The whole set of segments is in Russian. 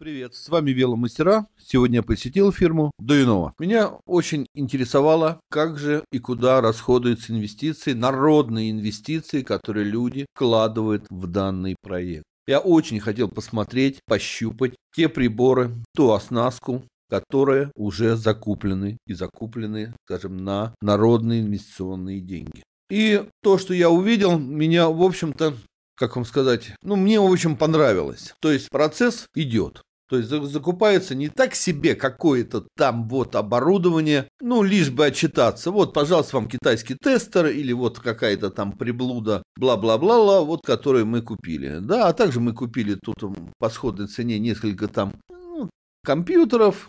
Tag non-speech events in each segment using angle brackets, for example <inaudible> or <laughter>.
Привет, с вами Веломастера. Сегодня я посетил фирму Дуинова. Меня очень интересовало, как же и куда расходуются инвестиции, народные инвестиции, которые люди вкладывают в данный проект. Я очень хотел посмотреть, пощупать те приборы, ту оснастку, которые уже закуплены и закуплены, скажем, на народные инвестиционные деньги. И то, что я увидел, меня, в общем-то, как вам сказать, ну, мне, в общем, понравилось. То есть процесс идет. То есть закупается не так себе какое-то там вот оборудование, ну, лишь бы отчитаться. Вот, пожалуйста, вам китайский тестер или вот какая-то там приблуда, бла-бла-бла, вот, которые мы купили. Да, а также мы купили тут по сходной цене несколько там ну, компьютеров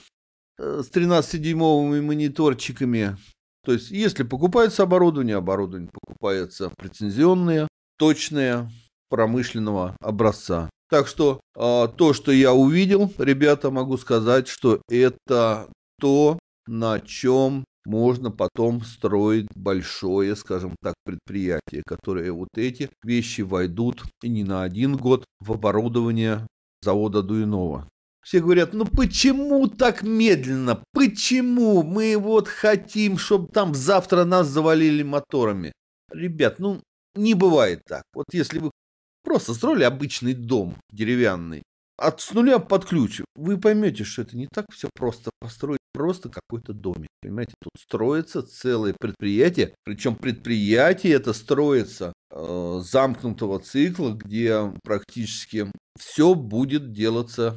э, с 13-дюймовыми мониторчиками. То есть, если покупается оборудование, оборудование покупается прецензионное, точное, промышленного образца. Так что а, то, что я увидел, ребята, могу сказать, что это то, на чем можно потом строить большое, скажем так, предприятие, которое вот эти вещи войдут и не на один год в оборудование завода Дуинова. Все говорят, ну почему так медленно? Почему мы вот хотим, чтобы там завтра нас завалили моторами? Ребят, ну не бывает так. Вот если вы Просто строили обычный дом деревянный. От с нуля под ключ. Вы поймете, что это не так все просто построить просто какой-то домик. Понимаете, тут строится целое предприятие. Причем предприятие это строится э, замкнутого цикла, где практически все будет делаться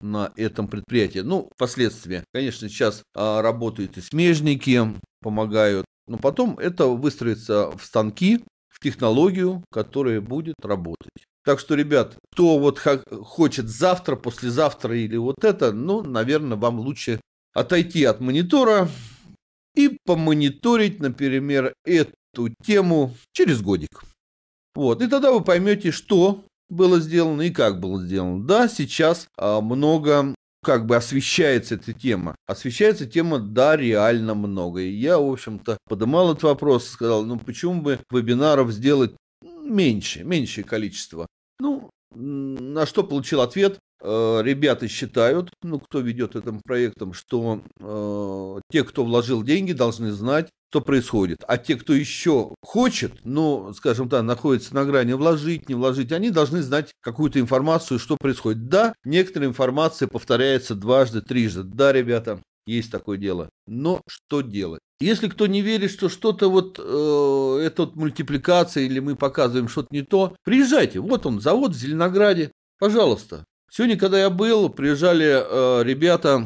на этом предприятии. Ну, впоследствии, конечно, сейчас а, работают и смежники, помогают. Но потом это выстроится в станки, технологию, которая будет работать. Так что, ребят, кто вот хочет завтра, послезавтра или вот это, ну, наверное, вам лучше отойти от монитора и помониторить, например, эту тему через годик. Вот, и тогда вы поймете, что было сделано и как было сделано. Да, сейчас а, много как бы освещается эта тема. Освещается тема, да, реально много. И я, в общем-то, поднимал этот вопрос сказал, ну почему бы вебинаров сделать меньше, меньшее количество. Ну, на что получил ответ, Э, ребята считают, ну, кто ведет этим проектом, что э, те, кто вложил деньги, должны знать, что происходит. А те, кто еще хочет, ну, скажем так, находится на грани вложить, не вложить, они должны знать какую-то информацию, что происходит. Да, некоторая информация повторяется дважды, трижды. Да, ребята, есть такое дело. Но что делать? Если кто не верит, что что-то вот э, это вот мультипликация или мы показываем что-то не то, приезжайте. Вот он, завод в Зеленограде. Пожалуйста, Сегодня, когда я был, приезжали э, ребята,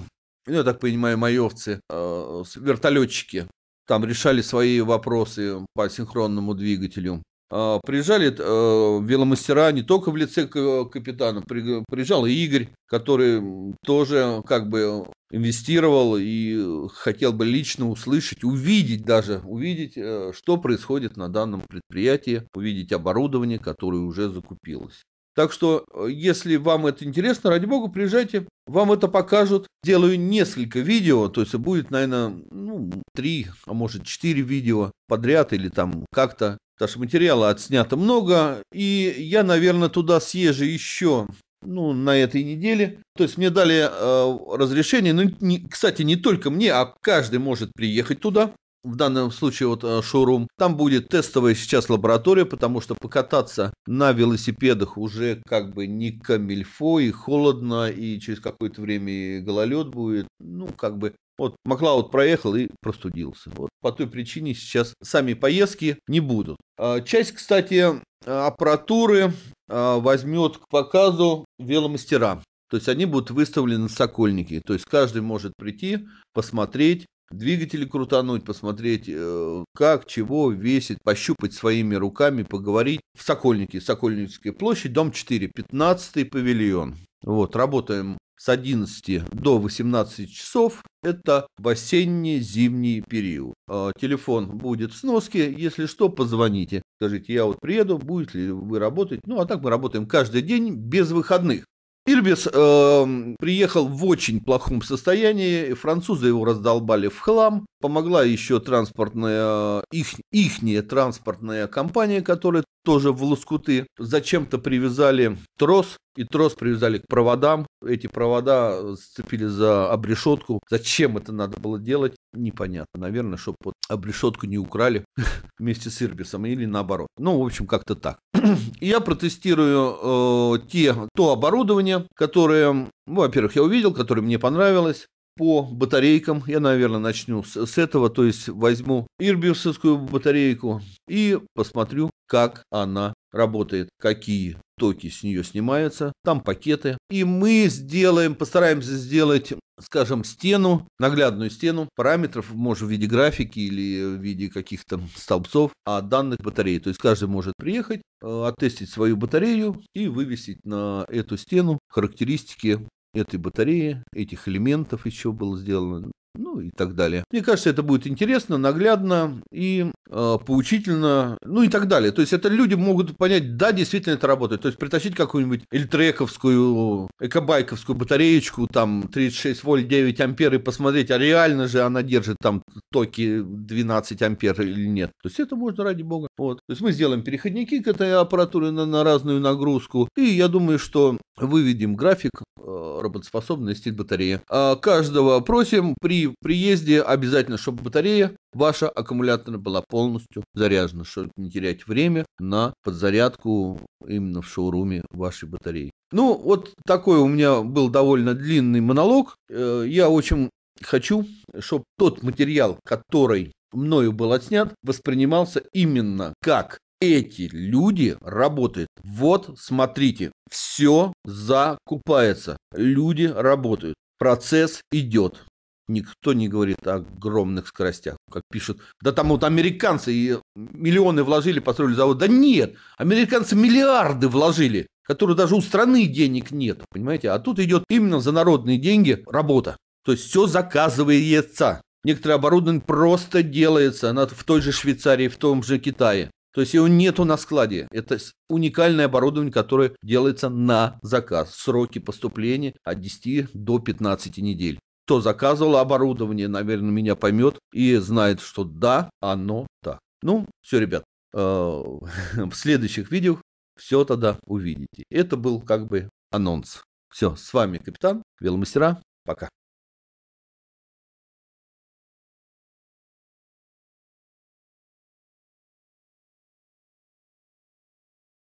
ну, я так понимаю, майовцы, э, вертолетчики. Там решали свои вопросы по синхронному двигателю. Э, приезжали э, веломастера не только в лице капитана, при, приезжал и Игорь, который тоже как бы инвестировал и хотел бы лично услышать, увидеть даже, увидеть, э, что происходит на данном предприятии, увидеть оборудование, которое уже закупилось. Так что, э, если вам это интересно, ради бога, приезжайте, вам это покажут. Делаю несколько видео, то есть будет, наверное, ну, 3, а может 4 видео подряд или там как-то. Потому что материала отснято много, и я, наверное, туда съезжу еще ну, на этой неделе. То есть мне дали э, разрешение, ну, не, кстати, не только мне, а каждый может приехать туда в данном случае вот э, шоурум, там будет тестовая сейчас лаборатория, потому что покататься на велосипедах уже как бы не камильфо, и холодно, и через какое-то время и гололед будет. Ну, как бы вот Маклауд проехал и простудился. Вот по той причине сейчас сами поездки не будут. А, часть, кстати, аппаратуры а, возьмет к показу веломастера. То есть они будут выставлены на Сокольнике. То есть каждый может прийти, посмотреть, Двигатели крутануть, посмотреть, э, как, чего весит, пощупать своими руками, поговорить. В Сокольнике, Сокольническая площадь, дом 4, 15 павильон. Вот, работаем с 11 до 18 часов. Это в осенне-зимний период. А, телефон будет в сноске. Если что, позвоните. Скажите, я вот приеду, будет ли вы работать. Ну, а так мы работаем каждый день без выходных. Ирбис э, приехал в очень плохом состоянии, французы его раздолбали в хлам, помогла еще транспортная, э, их, ихняя транспортная компания, которая тоже в лоскуты, зачем-то привязали трос, и трос привязали к проводам, эти провода э, сцепили за обрешетку. Зачем это надо было делать, непонятно. Наверное, чтобы вот обрешетку не украли <laughs> вместе с Ирбисом или наоборот. Ну, в общем, как-то так. <clears throat> я протестирую э, те, то оборудование, которое, ну, во-первых, я увидел, которое мне понравилось по батарейкам. Я, наверное, начну с, с этого, то есть возьму ирбирсовскую батарейку и посмотрю, как она работает, какие токи с нее снимаются, там пакеты. И мы сделаем, постараемся сделать, скажем, стену, наглядную стену параметров, может, в виде графики или в виде каких-то столбцов о данных батареи. То есть каждый может приехать, э, оттестить свою батарею и вывесить на эту стену характеристики этой батареи, этих элементов еще было сделано, ну и так далее. Мне кажется, это будет интересно, наглядно и э, поучительно, ну и так далее. То есть это люди могут понять, да, действительно это работает. То есть притащить какую-нибудь эльтрековскую, экобайковскую батареечку, там 36 вольт 9 ампер и посмотреть, а реально же она держит там токи 12 ампер или нет. То есть это можно ради бога. Вот. То есть мы сделаем переходники к этой аппаратуре на, на разную нагрузку. И я думаю, что выведем график э, работоспособности батареи. А, каждого просим при приезде обязательно, чтобы батарея ваша аккумуляторная была полностью заряжена, чтобы не терять время на подзарядку именно в шоуруме вашей батареи. Ну, вот такой у меня был довольно длинный монолог. Э, я очень хочу, чтобы тот материал, который мною был отснят, воспринимался именно как эти люди работают. Вот, смотрите, все закупается. Люди работают. Процесс идет. Никто не говорит о огромных скоростях, как пишут. Да там вот американцы и миллионы вложили, построили завод. Да нет, американцы миллиарды вложили, которые даже у страны денег нет, понимаете? А тут идет именно за народные деньги работа. То есть все заказывается. Некоторое оборудование просто делается. Она в той же Швейцарии, в том же Китае. То есть его нету на складе. Это уникальное оборудование, которое делается на заказ. Сроки поступления от 10 до 15 недель. Кто заказывал оборудование, наверное, меня поймет и знает, что да, оно так. Ну, все, ребят, э, <laughs> в следующих видео все тогда увидите. Это был как бы анонс. Все, с вами капитан, веломастера, пока.